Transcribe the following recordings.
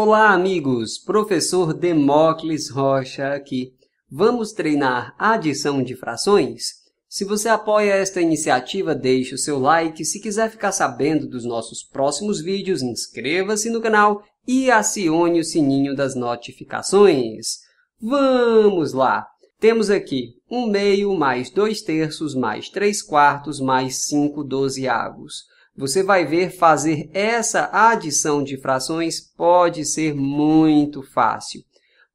Olá, amigos! Professor Demócles Rocha aqui. Vamos treinar adição de frações? Se você apoia esta iniciativa, deixe o seu like. Se quiser ficar sabendo dos nossos próximos vídeos, inscreva-se no canal e acione o sininho das notificações. Vamos lá! Temos aqui 1 meio mais 2 terços mais 3 quartos mais 5 dozeavos você vai ver fazer essa adição de frações pode ser muito fácil.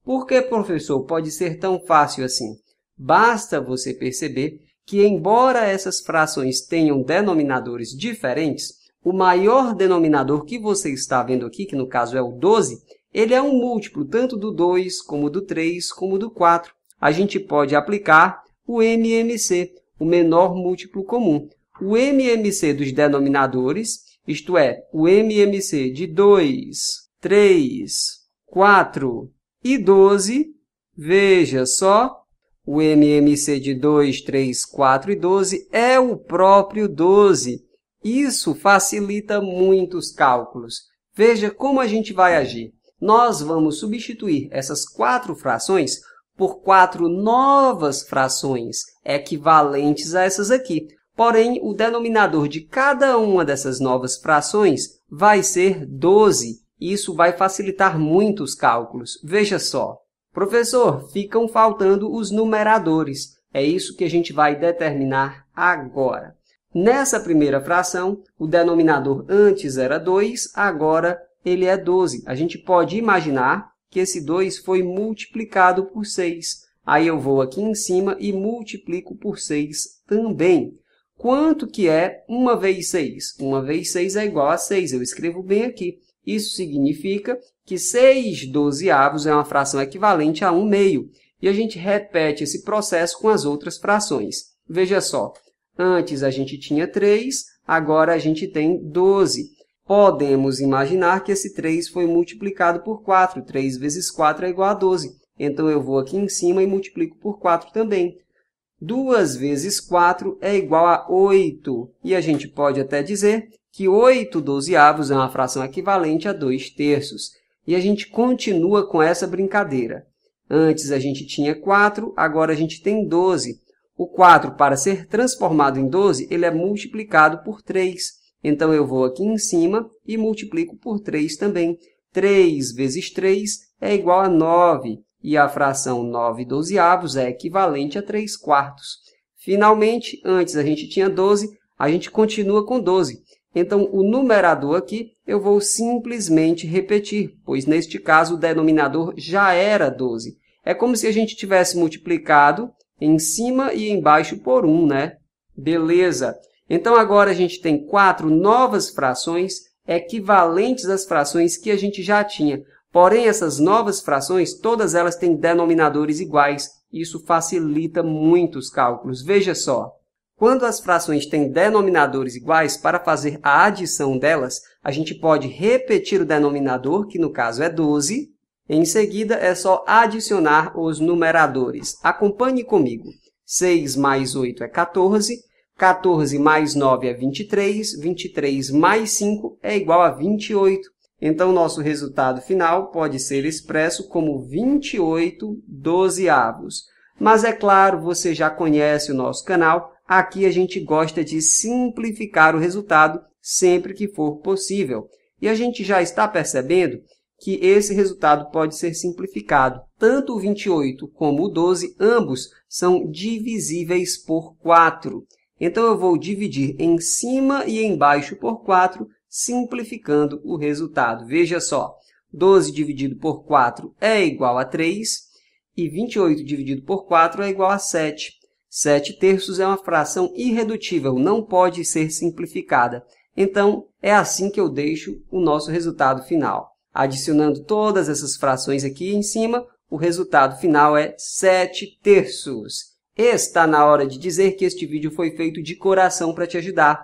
Por que, professor, pode ser tão fácil assim? Basta você perceber que, embora essas frações tenham denominadores diferentes, o maior denominador que você está vendo aqui, que no caso é o 12, ele é um múltiplo tanto do 2, como do 3, como do 4. A gente pode aplicar o MMC, o menor múltiplo comum o MMC dos denominadores, isto é, o MMC de 2, 3, 4 e 12, veja só, o MMC de 2, 3, 4 e 12 é o próprio 12. Isso facilita muito os cálculos. Veja como a gente vai agir. Nós vamos substituir essas quatro frações por quatro novas frações equivalentes a essas aqui. Porém, o denominador de cada uma dessas novas frações vai ser 12. Isso vai facilitar muito os cálculos. Veja só. Professor, ficam faltando os numeradores. É isso que a gente vai determinar agora. Nessa primeira fração, o denominador antes era 2, agora ele é 12. A gente pode imaginar que esse 2 foi multiplicado por 6. Aí eu vou aqui em cima e multiplico por 6 também. Quanto que é 1 vezes 6? 1 vezes 6 é igual a 6, eu escrevo bem aqui. Isso significa que 6 dozeavos é uma fração equivalente a 1 meio. E a gente repete esse processo com as outras frações. Veja só, antes a gente tinha 3, agora a gente tem 12. Podemos imaginar que esse 3 foi multiplicado por 4. 3 vezes 4 é igual a 12. Então, eu vou aqui em cima e multiplico por 4 também. 2 vezes 4 é igual a 8. E a gente pode até dizer que 8 dozeavos é uma fração equivalente a 2 terços. E a gente continua com essa brincadeira. Antes a gente tinha 4, agora a gente tem 12. O 4, para ser transformado em 12, ele é multiplicado por 3. Então, eu vou aqui em cima e multiplico por 3 também. 3 vezes 3 é igual a 9 e a fração 9 dozeavos é equivalente a 3 quartos. Finalmente, antes a gente tinha 12, a gente continua com 12. Então, o numerador aqui eu vou simplesmente repetir, pois neste caso o denominador já era 12. É como se a gente tivesse multiplicado em cima e embaixo por 1, né? Beleza. Então, agora a gente tem quatro novas frações equivalentes às frações que a gente já tinha. Porém, essas novas frações, todas elas têm denominadores iguais. Isso facilita muito os cálculos. Veja só. Quando as frações têm denominadores iguais, para fazer a adição delas, a gente pode repetir o denominador, que no caso é 12. Em seguida, é só adicionar os numeradores. Acompanhe comigo. 6 mais 8 é 14, 14 mais 9 é 23, 23 mais 5 é igual a 28. Então, nosso resultado final pode ser expresso como 28 dozeavos. Mas, é claro, você já conhece o nosso canal. Aqui a gente gosta de simplificar o resultado sempre que for possível. E a gente já está percebendo que esse resultado pode ser simplificado. Tanto o 28 como o 12, ambos são divisíveis por 4. Então, eu vou dividir em cima e embaixo por 4 simplificando o resultado. Veja só, 12 dividido por 4 é igual a 3 e 28 dividido por 4 é igual a 7. 7 terços é uma fração irredutível, não pode ser simplificada. Então, é assim que eu deixo o nosso resultado final. Adicionando todas essas frações aqui em cima, o resultado final é 7 terços. Está na hora de dizer que este vídeo foi feito de coração para te ajudar.